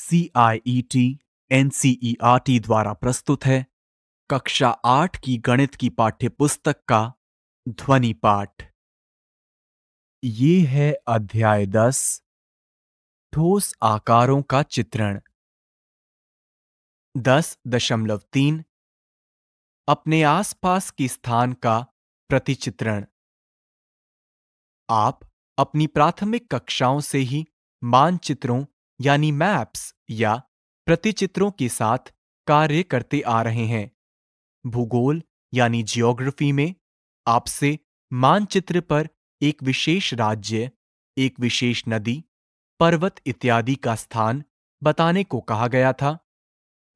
C I E T N C E R T द्वारा प्रस्तुत है कक्षा आठ की गणित की पाठ्य पुस्तक का ध्वनि पाठ ये है अध्याय दस ठोस आकारों का चित्रण दस दशमलव तीन अपने आसपास के स्थान का प्रतिचित्रण आप अपनी प्राथमिक कक्षाओं से ही मानचित्रों यानी मैप्स या प्रतिचित्रों के साथ कार्य करते आ रहे हैं भूगोल यानी जियोग्राफी में आपसे मानचित्र पर एक विशेष राज्य एक विशेष नदी पर्वत इत्यादि का स्थान बताने को कहा गया था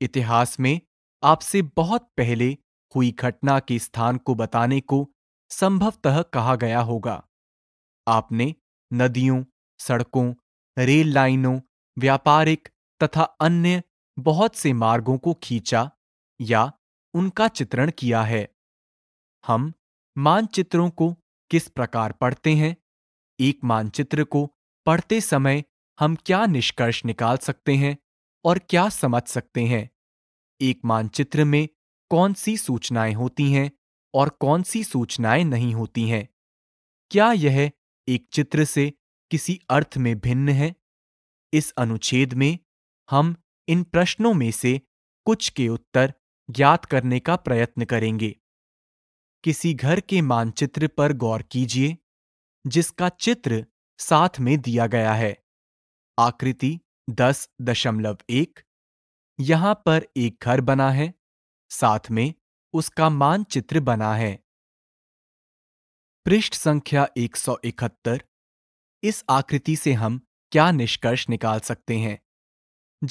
इतिहास में आपसे बहुत पहले हुई घटना के स्थान को बताने को संभवतः कहा गया होगा आपने नदियों सड़कों रेल लाइनों व्यापारिक तथा अन्य बहुत से मार्गों को खींचा या उनका चित्रण किया है हम मानचित्रों को किस प्रकार पढ़ते हैं एक मानचित्र को पढ़ते समय हम क्या निष्कर्ष निकाल सकते हैं और क्या समझ सकते हैं एक मानचित्र में कौन सी सूचनाएं होती हैं और कौन सी सूचनाएं नहीं होती हैं क्या यह एक चित्र से किसी अर्थ में भिन्न है इस अनुच्छेद में हम इन प्रश्नों में से कुछ के उत्तर ज्ञात करने का प्रयत्न करेंगे किसी घर के मानचित्र पर गौर कीजिए जिसका चित्र साथ में दिया गया है आकृति दस दशमलव एक यहां पर एक घर बना है साथ में उसका मानचित्र बना है पृष्ठ संख्या 171 इस आकृति से हम क्या निष्कर्ष निकाल सकते हैं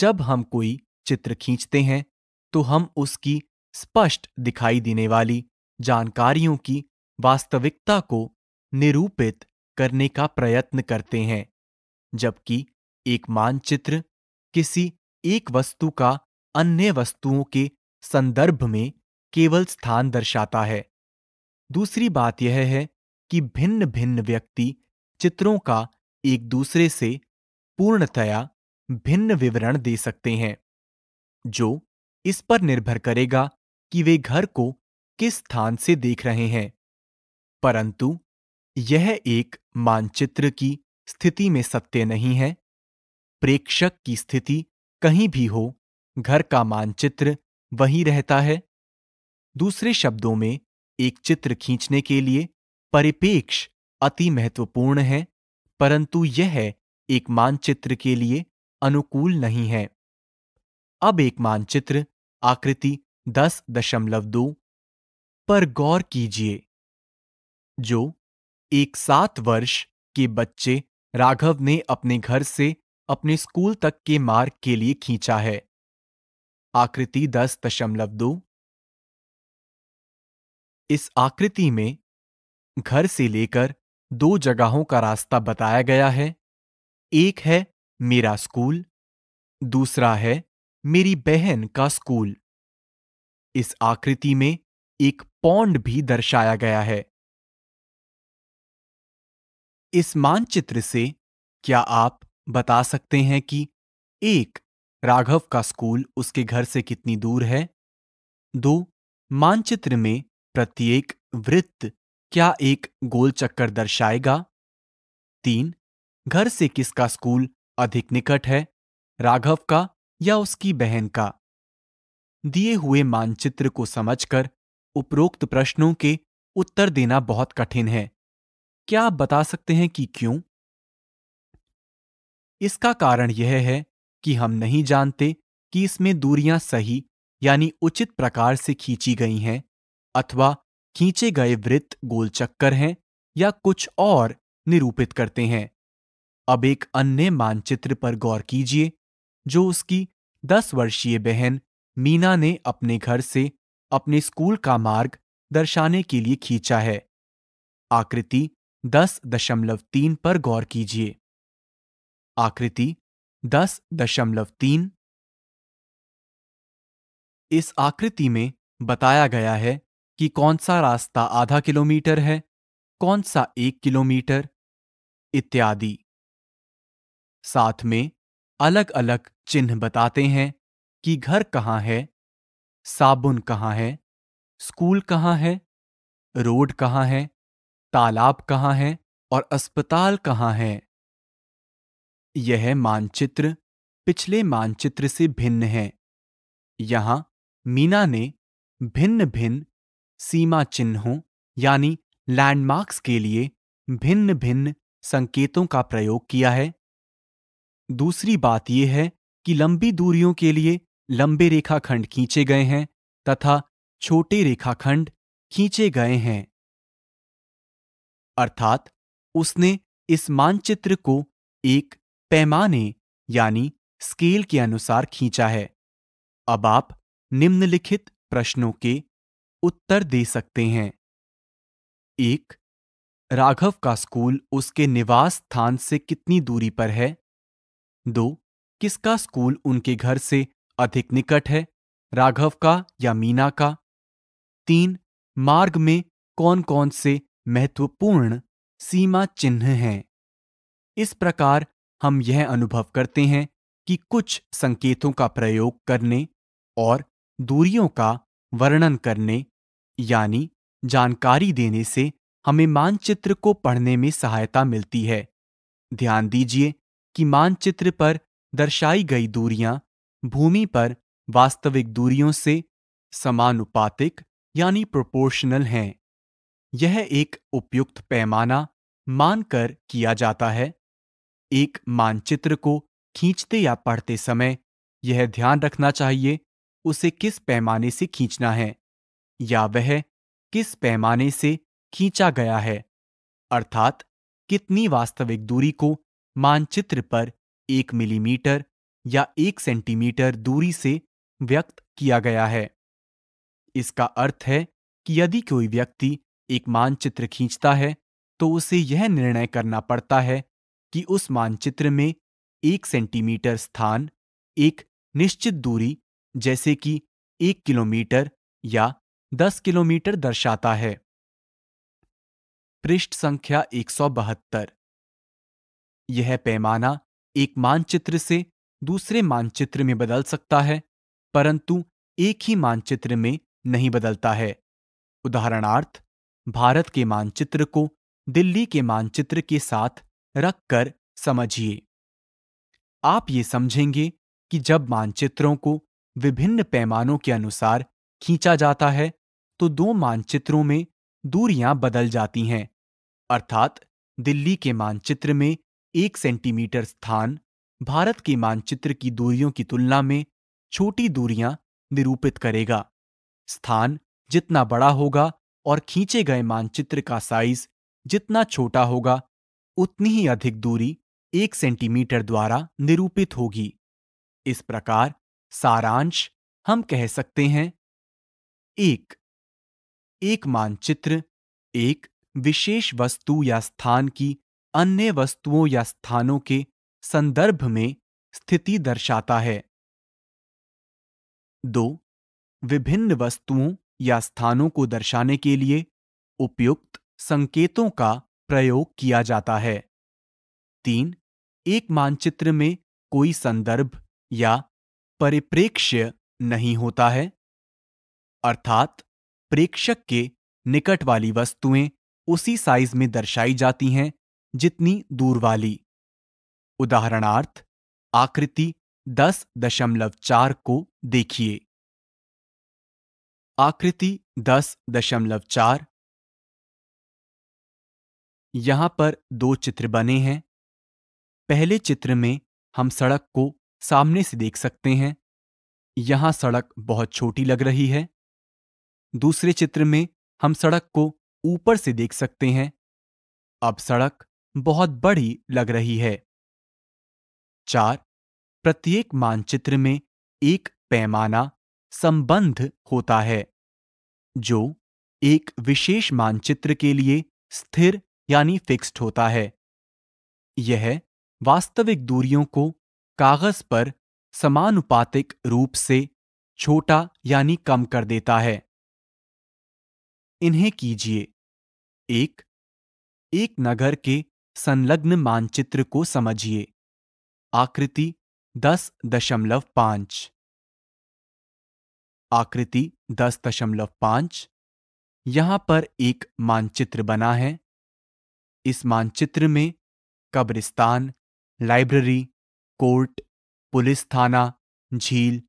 जब हम कोई चित्र खींचते हैं तो हम उसकी स्पष्ट दिखाई देने वाली जानकारियों की वास्तविकता को निरूपित करने का प्रयत्न करते हैं जबकि एक मानचित्र किसी एक वस्तु का अन्य वस्तुओं के संदर्भ में केवल स्थान दर्शाता है दूसरी बात यह है कि भिन्न भिन्न व्यक्ति चित्रों का एक दूसरे से पूर्णतया भिन्न विवरण दे सकते हैं जो इस पर निर्भर करेगा कि वे घर को किस स्थान से देख रहे हैं परंतु यह एक मानचित्र की स्थिति में सत्य नहीं है प्रेक्षक की स्थिति कहीं भी हो घर का मानचित्र वही रहता है दूसरे शब्दों में एक चित्र खींचने के लिए परिपेक्ष अति महत्वपूर्ण है परंतु यह एक मानचित्र के लिए अनुकूल नहीं है अब एक मानचित्र आकृति दस दशमलव दो पर गौर कीजिए जो एक सात वर्ष के बच्चे राघव ने अपने घर से अपने स्कूल तक के मार्ग के लिए खींचा है आकृति दस दशमलव दो इस आकृति में घर से लेकर दो जगहों का रास्ता बताया गया है एक है मेरा स्कूल दूसरा है मेरी बहन का स्कूल इस आकृति में एक पौंड भी दर्शाया गया है इस मानचित्र से क्या आप बता सकते हैं कि एक राघव का स्कूल उसके घर से कितनी दूर है दो मानचित्र में प्रत्येक वृत्त क्या एक गोल चक्कर दर्शाएगा तीन घर से किसका स्कूल अधिक निकट है राघव का या उसकी बहन का दिए हुए मानचित्र को समझकर उपरोक्त प्रश्नों के उत्तर देना बहुत कठिन है क्या आप बता सकते हैं कि क्यों इसका कारण यह है कि हम नहीं जानते कि इसमें दूरियां सही यानी उचित प्रकार से खींची गई हैं अथवा खींचे गए वृत्त गोलचक्कर हैं या कुछ और निरूपित करते हैं अब एक अन्य मानचित्र पर गौर कीजिए जो उसकी दस वर्षीय बहन मीना ने अपने घर से अपने स्कूल का मार्ग दर्शाने के लिए खींचा है आकृति दस दशमलव तीन पर गौर कीजिए आकृति दस दशमलव तीन इस आकृति में बताया गया है कि कौन सा रास्ता आधा किलोमीटर है कौन सा एक किलोमीटर इत्यादि साथ में अलग अलग चिन्ह बताते हैं कि घर कहाँ है साबुन कहाँ है स्कूल कहाँ है रोड कहाँ है तालाब कहाँ है और अस्पताल कहाँ है यह मानचित्र पिछले मानचित्र से भिन्न है यहां मीना ने भिन्न भिन्न सीमा चिन्हों यानी लैंडमार्क्स के लिए भिन्न भिन्न संकेतों का प्रयोग किया है दूसरी बात यह है कि लंबी दूरियों के लिए लंबे रेखाखंड खींचे गए हैं तथा छोटे रेखाखंड खींचे गए हैं अर्थात उसने इस मानचित्र को एक पैमाने यानी स्केल के अनुसार खींचा है अब आप निम्नलिखित प्रश्नों के उत्तर दे सकते हैं एक राघव का स्कूल उसके निवास स्थान से कितनी दूरी पर है दो किसका स्कूल उनके घर से अधिक निकट है राघव का या मीना का तीन मार्ग में कौन कौन से महत्वपूर्ण सीमा चिन्ह हैं इस प्रकार हम यह अनुभव करते हैं कि कुछ संकेतों का प्रयोग करने और दूरियों का वर्णन करने यानी जानकारी देने से हमें मानचित्र को पढ़ने में सहायता मिलती है ध्यान दीजिए कि मानचित्र पर दर्शाई गई दूरियां भूमि पर वास्तविक दूरियों से समानुपातिक यानी प्रोपोर्शनल हैं यह एक उपयुक्त पैमाना मानकर किया जाता है एक मानचित्र को खींचते या पढ़ते समय यह ध्यान रखना चाहिए उसे किस पैमाने से खींचना है या वह किस पैमाने से खींचा गया है अर्थात कितनी वास्तविक दूरी को मानचित्र पर एक मिलीमीटर या एक सेंटीमीटर दूरी से व्यक्त किया गया है इसका अर्थ है कि यदि कोई व्यक्ति एक मानचित्र खींचता है तो उसे यह निर्णय करना पड़ता है कि उस मानचित्र में एक सेंटीमीटर स्थान एक निश्चित दूरी जैसे कि एक किलोमीटर या दस किलोमीटर दर्शाता है पृष्ठ संख्या एक सौ बहत्तर यह पैमाना एक मानचित्र से दूसरे मानचित्र में बदल सकता है परंतु एक ही मानचित्र में नहीं बदलता है उदाहरणार्थ भारत के मानचित्र को दिल्ली के मानचित्र के साथ रखकर समझिए आप ये समझेंगे कि जब मानचित्रों को विभिन्न पैमानों के अनुसार खींचा जाता है तो दो मानचित्रों में दूरियां बदल जाती हैं अर्थात दिल्ली के मानचित्र में एक सेंटीमीटर स्थान भारत के मानचित्र की दूरियों की तुलना में छोटी दूरियां निरूपित करेगा स्थान जितना बड़ा होगा और खींचे गए मानचित्र का साइज जितना छोटा होगा उतनी ही अधिक दूरी एक सेंटीमीटर द्वारा निरूपित होगी इस प्रकार सारांश हम कह सकते हैं एक एक मानचित्र एक विशेष वस्तु या स्थान की अन्य वस्तुओं या स्थानों के संदर्भ में स्थिति दर्शाता है दो विभिन्न वस्तुओं या स्थानों को दर्शाने के लिए उपयुक्त संकेतों का प्रयोग किया जाता है तीन एक मानचित्र में कोई संदर्भ या परिप्रेक्ष्य नहीं होता है अर्थात प्रेक्षक के निकट वाली वस्तुएं उसी साइज में दर्शाई जाती हैं जितनी दूर वाली उदाहरणार्थ आकृति दस दशमलव चार को देखिए आकृति दस दशमलव चार यहां पर दो चित्र बने हैं पहले चित्र में हम सड़क को सामने से देख सकते हैं यहां सड़क बहुत छोटी लग रही है दूसरे चित्र में हम सड़क को ऊपर से देख सकते हैं अब सड़क बहुत बड़ी लग रही है चार प्रत्येक मानचित्र में एक पैमाना संबंध होता है जो एक विशेष मानचित्र के लिए स्थिर यानी फिक्स्ड होता है यह वास्तविक दूरियों को कागज पर समानुपातिक रूप से छोटा यानी कम कर देता है इन्हें कीजिए एक एक नगर के संलग्न मानचित्र को समझिए आकृति दस दशमलव पांच आकृति दस दशमलव पांच यहां पर एक मानचित्र बना है इस मानचित्र में कब्रिस्तान लाइब्रेरी कोर्ट पुलिस थाना झील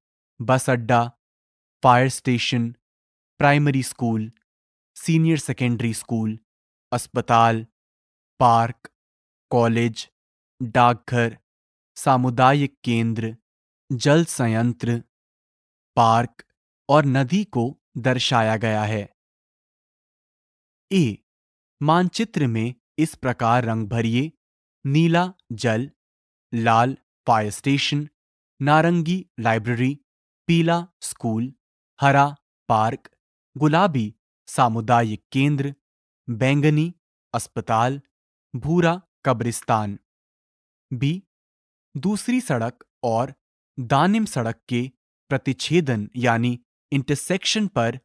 बस अड्डा fire station primary school senior secondary school अस्पताल पार्क कॉलेज डाकघर सामुदायिक केंद्र जल संयंत्र पार्क और नदी को दर्शाया गया है ए मानचित्र में इस प्रकार रंग भरिए नीला जल लाल फायर स्टेशन नारंगी लाइब्रेरी पीला स्कूल हरा पार्क गुलाबी सामुदायिक केंद्र बैंगनी अस्पताल भूरा कब्रिस्तान बी दूसरी सड़क और दानिम सड़क के प्रतिच्छेदन यानी इंटरसेक्शन पर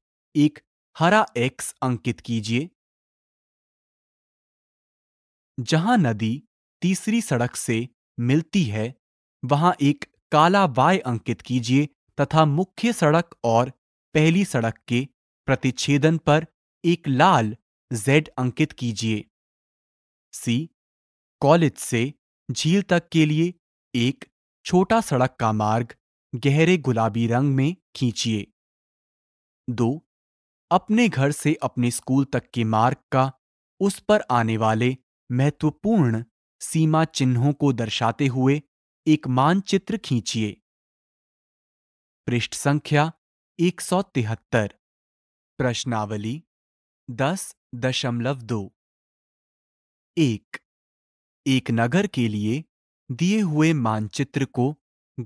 एक हरा एक्स अंकित कीजिए जहां नदी तीसरी सड़क से मिलती है वहां एक काला वाय अंकित कीजिए तथा मुख्य सड़क और पहली सड़क के प्रतिच्छेदन पर एक लाल जेड अंकित कीजिए सी कॉलेज से झील तक के लिए एक छोटा सड़क का मार्ग गहरे गुलाबी रंग में खींचिए दो अपने घर से अपने स्कूल तक के मार्ग का उस पर आने वाले महत्वपूर्ण सीमा चिन्हों को दर्शाते हुए एक मानचित्र खींचिए पृष्ठ संख्या एक सौ तिहत्तर प्रश्नावली दस दशमलव दो एक एक नगर के लिए दिए हुए मानचित्र को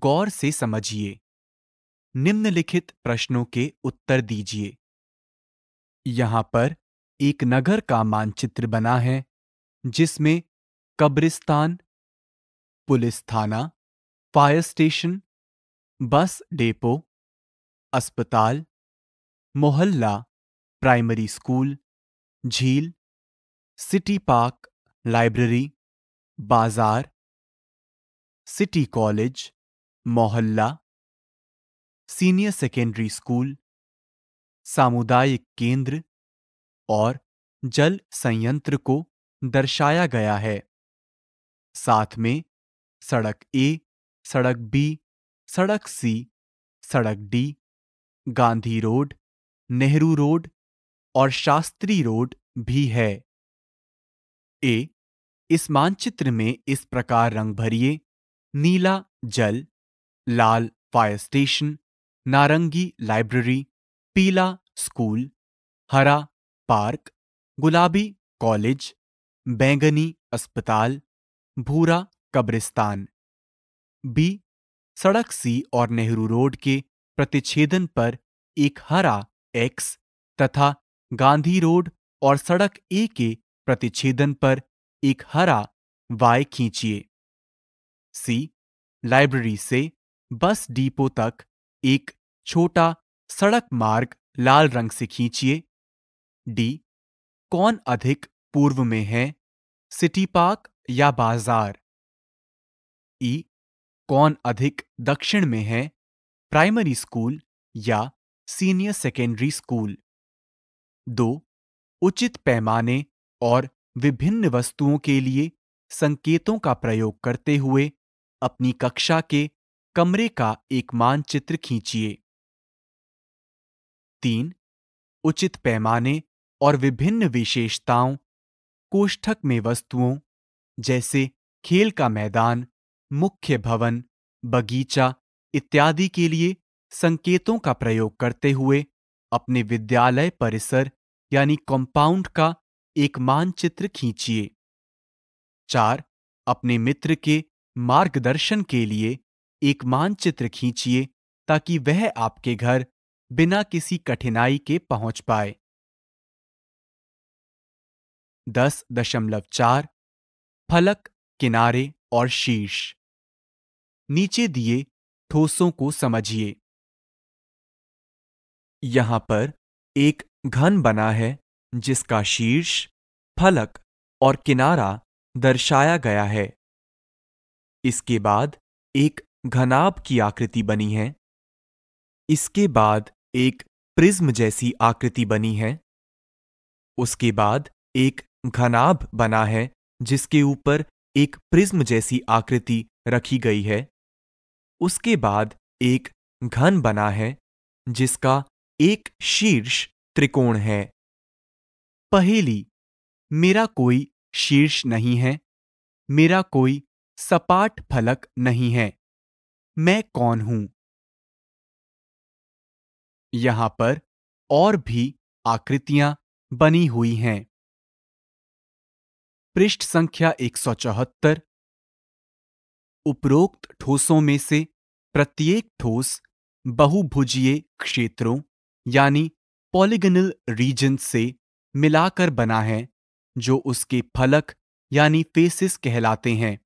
गौर से समझिए निम्नलिखित प्रश्नों के उत्तर दीजिए यहां पर एक नगर का मानचित्र बना है जिसमें कब्रिस्तान पुलिस थाना फायर स्टेशन बस डेपो अस्पताल मोहल्ला प्राइमरी स्कूल झील सिटी पार्क लाइब्रेरी बाजार सिटी कॉलेज मोहल्ला सीनियर सेकेंडरी स्कूल सामुदायिक केंद्र और जल संयंत्र को दर्शाया गया है साथ में सड़क ए सड़क बी सड़क सी सड़क D Gandhi road Nehru road और शास्त्री रोड भी है ए इस मानचित्र में इस प्रकार रंग भरिए नीला जल लाल फायर स्टेशन नारंगी लाइब्रेरी पीला स्कूल हरा पार्क गुलाबी कॉलेज बैंगनी अस्पताल भूरा कब्रिस्तान बी सड़क सी और नेहरू रोड के प्रतिच्छेदन पर एक हरा एक्स तथा गांधी रोड और सड़क ए के प्रतिच्छेदन पर एक हरा वाय खींचिए सी लाइब्रेरी से बस डिपो तक एक छोटा सड़क मार्ग लाल रंग से खींचिए डी कौन अधिक पूर्व में है सिटी पार्क या बाजार ई कौन अधिक दक्षिण में है प्राइमरी स्कूल या सीनियर सेकेंडरी स्कूल दो उचित पैमाने और विभिन्न वस्तुओं के लिए संकेतों का प्रयोग करते हुए अपनी कक्षा के कमरे का एक मानचित्र खींचिए तीन उचित पैमाने और विभिन्न विशेषताओं कोष्ठक में वस्तुओं जैसे खेल का मैदान मुख्य भवन बगीचा इत्यादि के लिए संकेतों का प्रयोग करते हुए अपने विद्यालय परिसर यानी कंपाउंड का एक मानचित्र खींचिए चार अपने मित्र के मार्गदर्शन के लिए एक मानचित्र खींचिए ताकि वह आपके घर बिना किसी कठिनाई के पहुंच पाए दस दशमलव चार फलक किनारे और शीर्ष नीचे दिए ठोसों को समझिए यहां पर एक घन बना है जिसका शीर्ष फलक और किनारा दर्शाया गया है इसके बाद एक घनाब की आकृति बनी है इसके बाद एक प्रिज्म जैसी आकृति बनी है उसके बाद एक घनाभ बना है जिसके ऊपर एक प्रिज्म जैसी आकृति रखी गई है उसके बाद एक घन बना है जिसका एक शीर्ष त्रिकोण है पहेली मेरा कोई शीर्ष नहीं है मेरा कोई सपाट फलक नहीं है मैं कौन हूं यहां पर और भी आकृतियां बनी हुई हैं पृष्ठ संख्या 174 उपरोक्त ठोसों में से प्रत्येक ठोस बहुभुजीय क्षेत्रों यानी पॉलीगनल रीजन से मिलाकर बना है जो उसके फलक यानी फेसिस कहलाते हैं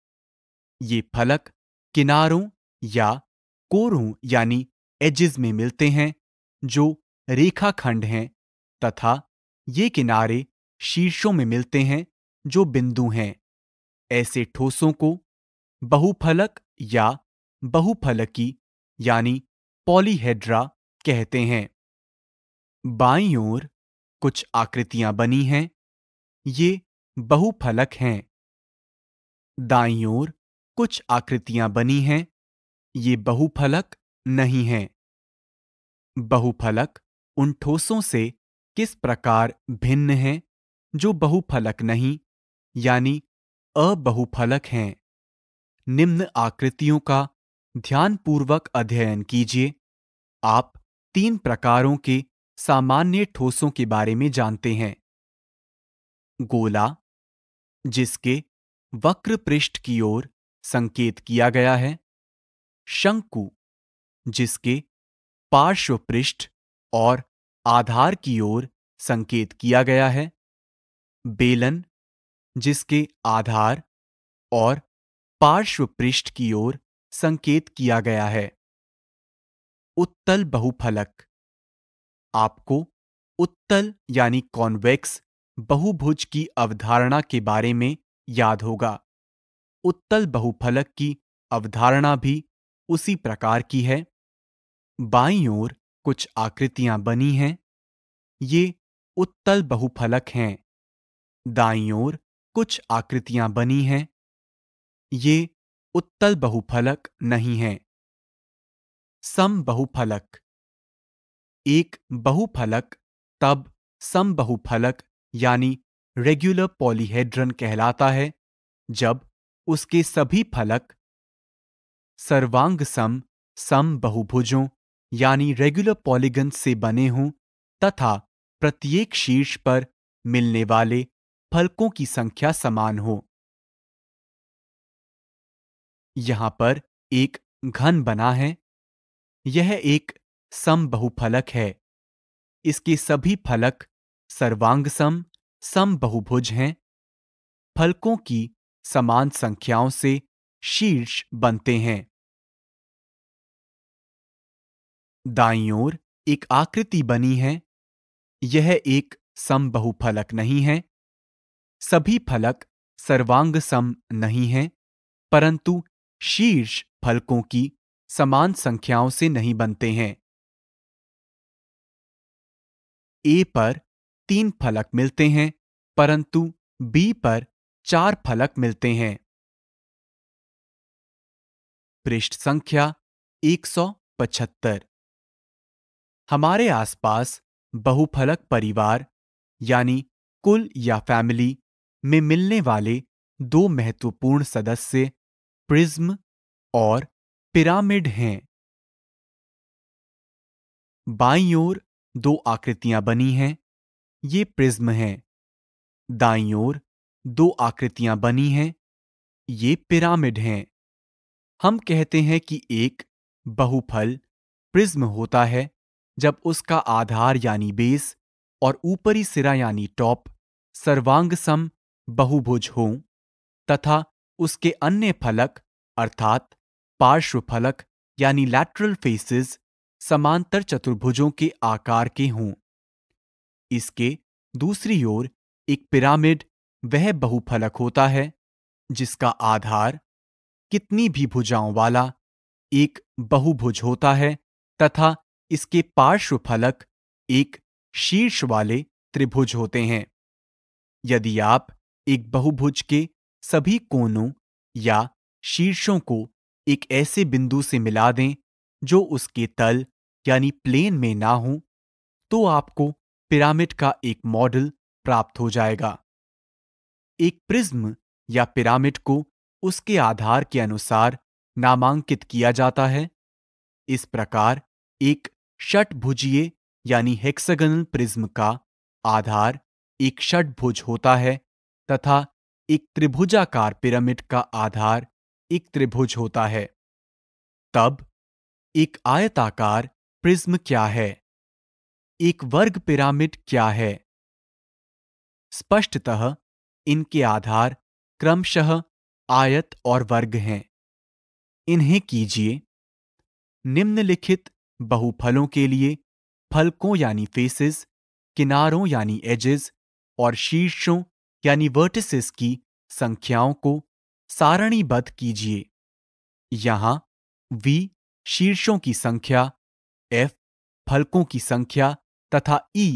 ये फलक किनारों या कोरों यानी एजिज में मिलते हैं जो रेखाखंड हैं तथा ये किनारे शीर्षों में मिलते हैं जो बिंदु हैं ऐसे ठोसों को बहुफलक या बहुफलकी यानी पॉलीहेड्रा कहते हैं बाईं ओर कुछ आकृतियां बनी हैं ये बहुफलक हैं दाई ओर कुछ आकृतियां बनी हैं ये बहुफलक नहीं हैं बहुफलक उन ठोसों से किस प्रकार भिन्न हैं जो बहुफलक नहीं यानी अबहुफलक हैं निम्न आकृतियों का ध्यानपूर्वक अध्ययन कीजिए आप तीन प्रकारों के सामान्य ठोसों के बारे में जानते हैं गोला जिसके वक्र पृष्ठ की ओर संकेत किया गया है शंकु जिसके पार्श्व पृष्ठ और आधार की ओर संकेत किया गया है बेलन जिसके आधार और पार्श्व पृष्ठ की ओर संकेत किया गया है उत्तल बहुफलक आपको उत्तल यानी कॉन्वेक्स बहुभुज की अवधारणा के बारे में याद होगा उत्तल बहुफलक की अवधारणा भी उसी प्रकार की है बाई ओर कुछ आकृतियां बनी हैं ये उत्तल बहुफलक हैं दाई ओर कुछ आकृतियां बनी हैं ये उत्तल बहुफलक नहीं है सम बहुफलक एक बहुफलक तब समबहुफलक यानी रेगुलर पॉलीहेड्रन कहलाता है जब उसके सभी फलक सर्वांग सम सम बहुभुजों यानी रेगुलर पॉलीगन से बने हों तथा प्रत्येक शीर्ष पर मिलने वाले फलकों की संख्या समान हो यहां पर एक घन बना है यह एक सम बहुफलक है इसके सभी फलक सर्वांग सम सम बहुभुज हैं फलकों की समान संख्याओं से शीर्ष बनते हैं दाईं ओर एक आकृति बनी है यह एक सम बहुफलक नहीं है सभी फलक सर्वांग सम नहीं है परंतु शीर्ष फलकों की समान संख्याओं से नहीं बनते हैं ए पर तीन फलक मिलते हैं परंतु बी पर चार फलक मिलते हैं पृष्ठ संख्या 175 हमारे आसपास बहुफलक परिवार यानी कुल या फैमिली में मिलने वाले दो महत्वपूर्ण सदस्य प्रिज्म और पिरामिड हैं बाईं ओर दो आकृतियां बनी हैं ये प्रिज्म है दाई ओर दो आकृतियां बनी हैं ये पिरामिड हैं हम कहते हैं कि एक बहुफल प्रिज्म होता है जब उसका आधार यानी बेस और ऊपरी सिरा यानी टॉप सर्वांग सम बहुभुज हो तथा उसके अन्य फलक अर्थात पार्श्व फलक यानी लैटरल फेसेस समांतर चतुर्भुजों के आकार के हों इसके दूसरी ओर एक पिरामिड वह बहुफलक होता है जिसका आधार कितनी भी भुजाओं वाला एक बहुभुज होता है तथा इसके पार्श्व फलक एक शीर्ष वाले त्रिभुज होते हैं यदि आप एक बहुभुज के सभी कोनों या शीर्षों को एक ऐसे बिंदु से मिला दें जो उसके तल यानी प्लेन में ना हो तो आपको पिरामिड का एक मॉडल प्राप्त हो जाएगा एक प्रिज्म या पिरामिड को उसके आधार के अनुसार नामांकित किया जाता है इस प्रकार एक षटभुजीय यानी हेक्सागनल प्रिज्म का आधार एक षटभुज होता है तथा एक त्रिभुजाकार पिरामिड का आधार एक त्रिभुज होता है तब एक आयताकार प्रिज्म क्या है एक वर्ग पिरामिड क्या है स्पष्टतः इनके आधार क्रमशः आयत और वर्ग हैं इन्हें कीजिए निम्नलिखित बहुफलों के लिए फलकों यानी फेसेस किनारों यानी एजेस और शीर्षों यानी वर्टिसेस की संख्याओं को सारणीबद्ध कीजिए यहां वी शीर्षों की संख्या एफ फलकों की संख्या तथा ई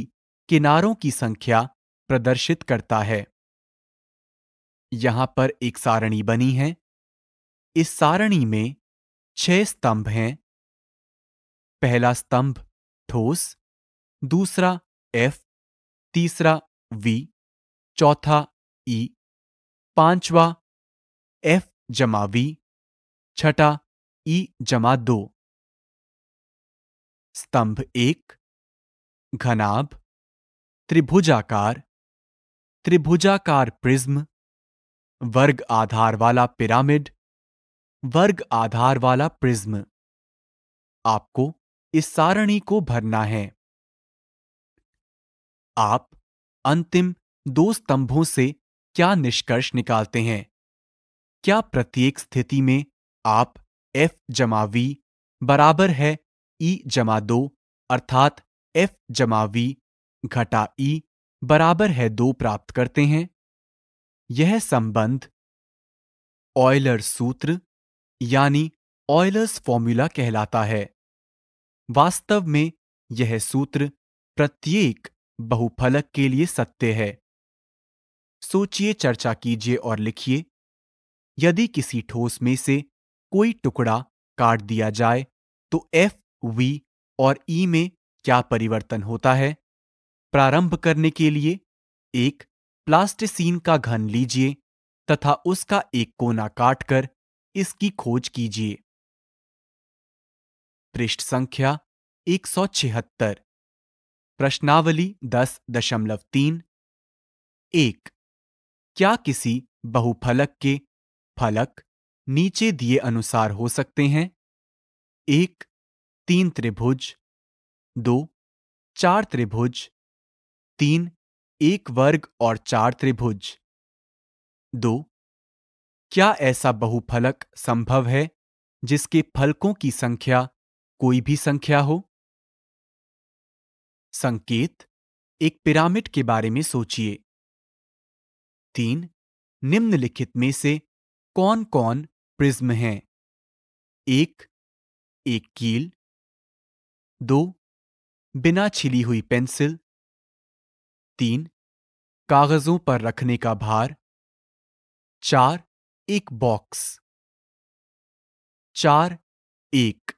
किनारों की संख्या प्रदर्शित करता है यहां पर एक सारणी बनी है इस सारणी में छह स्तंभ हैं पहला स्तंभ ठोस दूसरा एफ तीसरा वी चौथा ई पांचवा एफ जमा वी छठा ई जमा दो स्तंभ एक घनाभ त्रिभुजाकार त्रिभुजाकार प्रिज्म वर्ग आधार वाला पिरामिड वर्ग आधार वाला प्रिज्म आपको इस सारणी को भरना है आप अंतिम दो स्तंभों से क्या निष्कर्ष निकालते हैं क्या प्रत्येक स्थिति में आप एफ जमा वी बराबर है ई जमा दो अर्थात एफ जमा वी घटा ई बराबर है दो प्राप्त करते हैं यह संबंध ऑयलर सूत्र यानी ऑयलर्स फॉर्मूला कहलाता है वास्तव में यह सूत्र प्रत्येक बहुफलक के लिए सत्य है सोचिए चर्चा कीजिए और लिखिए यदि किसी ठोस में से कोई टुकड़ा काट दिया जाए तो एफ वी और ई e में क्या परिवर्तन होता है प्रारंभ करने के लिए एक प्लास्टिसीन का घन लीजिए तथा उसका एक कोना काटकर इसकी खोज कीजिए पृष्ठ संख्या एक सौ छिहत्तर प्रश्नावली दस दशमलव तीन एक क्या किसी बहुफलक के फलक नीचे दिए अनुसार हो सकते हैं एक तीन त्रिभुज दो चार त्रिभुज तीन एक वर्ग और चार त्रिभुज दो क्या ऐसा बहुफलक संभव है जिसके फलकों की संख्या कोई भी संख्या हो संकेत एक पिरामिड के बारे में सोचिए तीन निम्नलिखित में से कौन कौन प्रिज्म हैं एक एक कील दो बिना छिली हुई पेंसिल तीन कागजों पर रखने का भार चार एक बॉक्स चार एक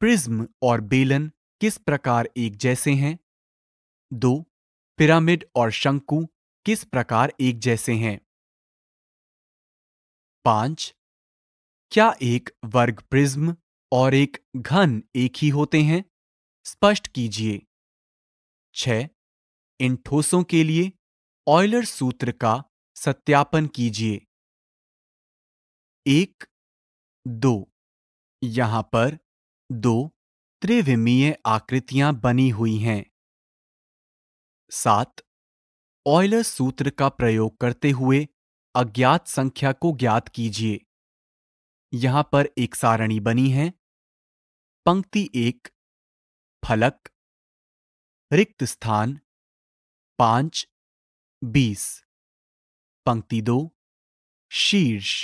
प्रिज्म और बेलन किस प्रकार एक जैसे हैं दो पिरामिड और शंकु किस प्रकार एक जैसे हैं पांच क्या एक वर्ग प्रिज्म और एक घन एक ही होते हैं स्पष्ट कीजिए छ इन ठोसों के लिए ऑयलर सूत्र का सत्यापन कीजिए एक दो यहां पर दो त्रिविमीय आकृतियां बनी हुई हैं सात ऑयलर सूत्र का प्रयोग करते हुए अज्ञात संख्या को ज्ञात कीजिए यहां पर एक सारणी बनी है पंक्ति एक फलक रिक्त स्थान पांच बीस पंक्ति दो शीर्ष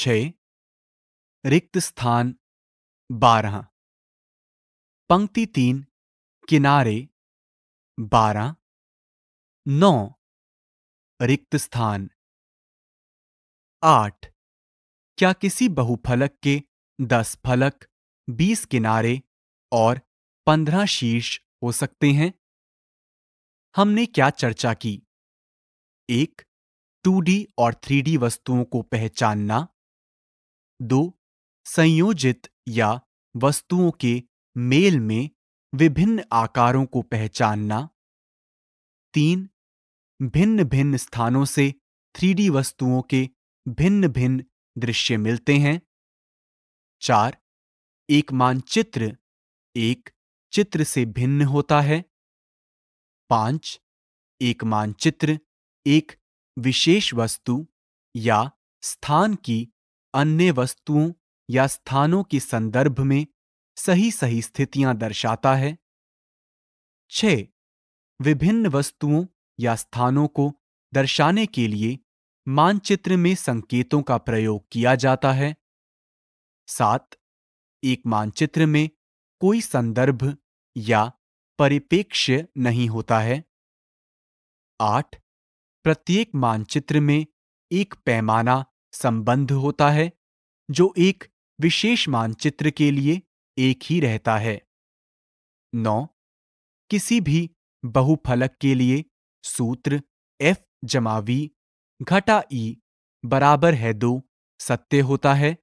छ रिक्त स्थान बारह पंक्ति तीन किनारे बारह नौ रिक्त स्थान आठ क्या किसी बहुफलक के दस फलक बीस किनारे और पंद्रह शीर्ष हो सकते हैं हमने क्या चर्चा की एक टू डी और थ्री डी वस्तुओं को पहचानना दो संयोजित या वस्तुओं के मेल में विभिन्न आकारों को पहचानना तीन भिन्न भिन्न स्थानों से डी वस्तुओं के भिन्न भिन्न दृश्य मिलते हैं चार एक मानचित्र एक चित्र से भिन्न होता है पांच एक मानचित्र एक विशेष वस्तु या स्थान की अन्य वस्तुओं या स्थानों के संदर्भ में सही सही स्थितियां दर्शाता है छ विभिन्न वस्तुओं या स्थानों को दर्शाने के लिए मानचित्र में संकेतों का प्रयोग किया जाता है सात एक मानचित्र में कोई संदर्भ या परिपेक्ष्य नहीं होता है आठ प्रत्येक मानचित्र में एक पैमाना संबंध होता है जो एक विशेष मानचित्र के लिए एक ही रहता है नौ किसी भी बहुफलक के लिए सूत्र एफ जमावी घटा ई बराबर है दो सत्य होता है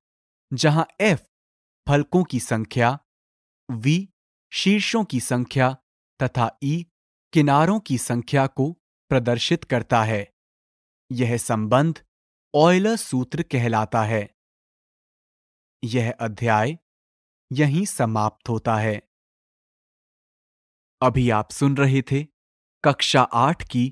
जहां एफ फलकों की संख्या वी शीर्षों की संख्या तथा ई किनारों की संख्या को प्रदर्शित करता है यह संबंध ऑयलर सूत्र कहलाता है यह अध्याय यहीं समाप्त होता है अभी आप सुन रहे थे कक्षा आठ की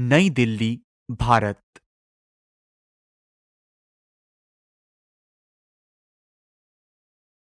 नई दिल्ली भारत